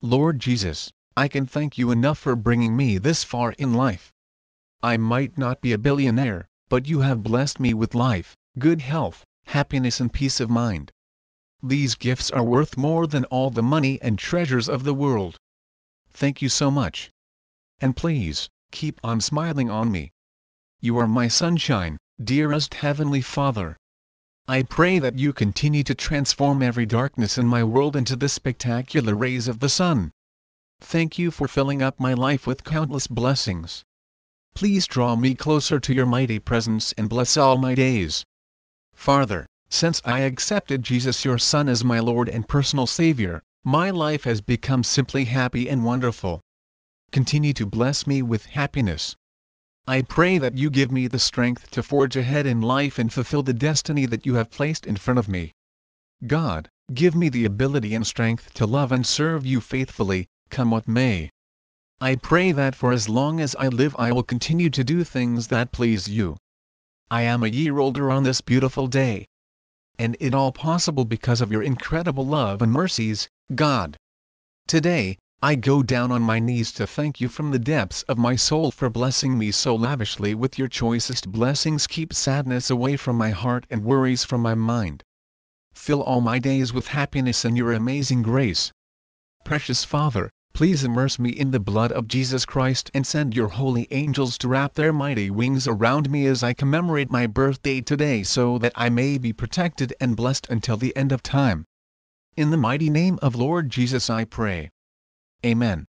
Lord Jesus, I can thank you enough for bringing me this far in life. I might not be a billionaire, but you have blessed me with life, good health, happiness and peace of mind. These gifts are worth more than all the money and treasures of the world. Thank you so much. And please, keep on smiling on me. You are my sunshine, dearest Heavenly Father. I pray that you continue to transform every darkness in my world into the spectacular rays of the sun. Thank you for filling up my life with countless blessings. Please draw me closer to your mighty presence and bless all my days. Farther, since I accepted Jesus your Son as my Lord and personal Savior, my life has become simply happy and wonderful. Continue to bless me with happiness, I pray that you give me the strength to forge ahead in life and fulfill the destiny that you have placed in front of me. God, give me the ability and strength to love and serve you faithfully, come what may. I pray that for as long as I live I will continue to do things that please you. I am a year older on this beautiful day. And it all possible because of your incredible love and mercies, God. Today, I go down on my knees to thank you from the depths of my soul for blessing me so lavishly with your choicest blessings keep sadness away from my heart and worries from my mind. Fill all my days with happiness in your amazing grace. Precious Father, please immerse me in the blood of Jesus Christ and send your holy angels to wrap their mighty wings around me as I commemorate my birthday today so that I may be protected and blessed until the end of time. In the mighty name of Lord Jesus I pray. Amen.